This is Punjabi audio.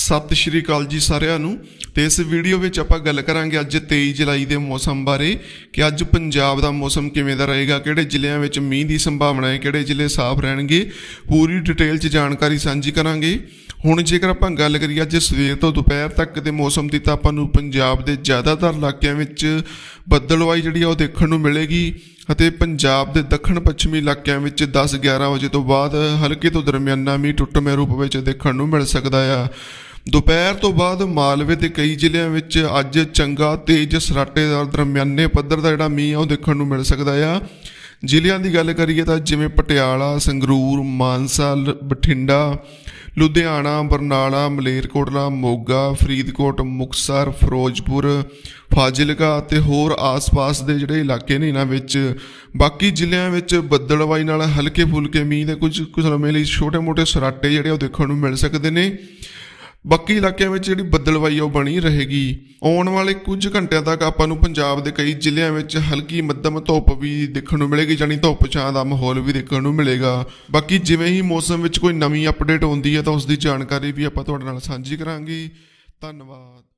ਸਤਿ ਸ਼੍ਰੀ ਅਕਾਲ ਜੀ ਸਾਰਿਆਂ ਨੂੰ ਤੇ ਇਸ ਵੀਡੀਓ ਵਿੱਚ ਆਪਾਂ ਗੱਲ ਕਰਾਂਗੇ ਅੱਜ 23 ਜੁਲਾਈ ਦੇ ਮੌਸਮ ਬਾਰੇ ਕਿ ਅੱਜ ਪੰਜਾਬ ਦਾ ਮੌਸਮ ਕਿਵੇਂ ਦਾ ਰਹੇਗਾ ਕਿਹੜੇ ਜ਼ਿਲ੍ਹਿਆਂ ਵਿੱਚ ਮੀਂਹ ਦੀ ਸੰਭਾਵਨਾ ਹੈ ਕਿਹੜੇ ਜ਼ਿਲ੍ਹੇ ਸਾਫ਼ ਰਹਿਣਗੇ ਪੂਰੀ ਡਿਟੇਲ 'ਚ ਜਾਣਕਾਰੀ ਸਾਂਝੀ ਕਰਾਂਗੇ ਹੁਣ ਜੇਕਰ ਆਪਾਂ ਗੱਲ ਕਰੀਏ ਅੱਜ ਸਵੇਰ ਤੋਂ ਦੁਪਹਿਰ ਤੱਕ ਦੇ ਮੌਸਮ ਦੀ ਤਾਂ ਆਪਾਂ ਨੂੰ ਪੰਜਾਬ ਦੇ ਜ਼ਿਆਦਾਤਰ ਇਲਾਕਿਆਂ ਵਿੱਚ ਬੱਦਲਵਾਈ ਜਿਹੜੀ ਆ ਉਹ ਦੇਖਣ ਨੂੰ ਮਿਲੇਗੀ ਅਤੇ ਪੰਜਾਬ ਦੇ ਦੱਖਣ ਪੱਛਮੀ ਇਲਾਕਿਆਂ ਵਿੱਚ 10-11 ਵਜੇ ਤੋਂ ਬਾਅਦ ਹਲਕੇ ਤੋਂ ਦਰਮਿਆਨਾ ਮੀਂਹ ਟੁੱਟਵੇਂ ਰੂਪ ਵਿੱਚ ਦੇਖਣ ਨੂੰ ਮਿਲ ਸਕਦਾ ਆ ਦੁਪਹਿਰ ਤੋਂ ਬਾਅਦ ਮਾਲਵੇ ਦੇ ਕਈ ਜ਼ਿਲ੍ਹਿਆਂ ਵਿੱਚ ਅੱਜ ਚੰਗਾ ਤੇਜ਼ ਸਰਾਟੇਦਾਰ ਦਰਮਿਆਨੇ ਪੱਧਰ ਦਾ ਜਿਹੜਾ ਮੀਂਹ ਆ ਉਹ ਦੇਖਣ ਨੂੰ ਮਿਲ ਸਕਦਾ ਆ ਜ਼ਿਲ੍ਹਿਆਂ ਦੀ ਗੱਲ ਕਰੀਏ ਤਾਂ ਜਿਵੇਂ ਪਟਿਆਲਾ ਸੰਗਰੂਰ ਮਾਨਸਾ ਬਠਿੰਡਾ ਲੁਧਿਆਣਾ ਬਰਨਾਲਾ ਮਲੇਰਕੋਟਲਾ ਮੋਗਾ ਫਰੀਦਕੋਟ ਮੁਕਸਰ ਫਿਰੋਜ਼ਪੁਰ ਫਾਜ਼ਿਲਕਾ ਅਤੇ ਹੋਰ ਆਸ-ਪਾਸ ਦੇ ਜਿਹੜੇ ਇਲਾਕੇ ਨੇ ਇਹਨਾਂ ਵਿੱਚ ਬਾਕੀ ਜ਼ਿਲ੍ਹਿਆਂ ਵਿੱਚ ਬੱਦਲਵਾਈ ਨਾਲ ਹਲਕੇ-ਫੁਲਕੇ ਮੀਂਹ ਦੇ ਕੁਝ ਕੁ ਸਮੇਂ ਲਈ ਛੋਟੇ-ਮੋਟੇ ਸਰਾਟੇ ਜਿਹੜੇ ਉਹ ਦੇਖਣ ਨੂੰ ਮਿਲ ਸਕਦੇ ਨੇ ਬਾਕੀ ਇਲਾਕਿਆਂ ਵਿੱਚ ਜਿਹੜੀ ਬੱਦਲਵਾਈ ਉਹ ਬਣੀ ਰਹੇਗੀ ਆਉਣ ਵਾਲੇ ਕੁਝ ਘੰਟਿਆਂ ਤੱਕ ਆਪਾਂ ਨੂੰ ਪੰਜਾਬ ਦੇ ਕਈ ਜ਼ਿਲ੍ਹਿਆਂ ਵਿੱਚ ਹਲਕੀ ਮੱਧਮ ਧੁੱਪ ਵੀ ਦੇਖਣ ਨੂੰ ਮਿਲੇਗੀ ਜਾਨੀ ਧੁੱਪ ਛਾਂ ਦਾ ਮਾਹੌਲ ਵੀ ਦੇਖਣ ਨੂੰ ਮਿਲੇਗਾ ਬਾਕੀ ਜਿਵੇਂ ਹੀ ਮੌਸਮ ਵਿੱਚ ਕੋਈ ਨਵੀਂ ਅਪਡੇਟ ਹੁੰਦੀ ਹੈ ਤਾਂ ਉਸ ਦੀ ਜਾਣਕਾਰੀ ਵੀ ਆਪਾਂ ਤੁਹਾਡੇ ਨਾਲ ਸਾਂਝੀ ਕਰਾਂਗੇ ਧੰਨਵਾਦ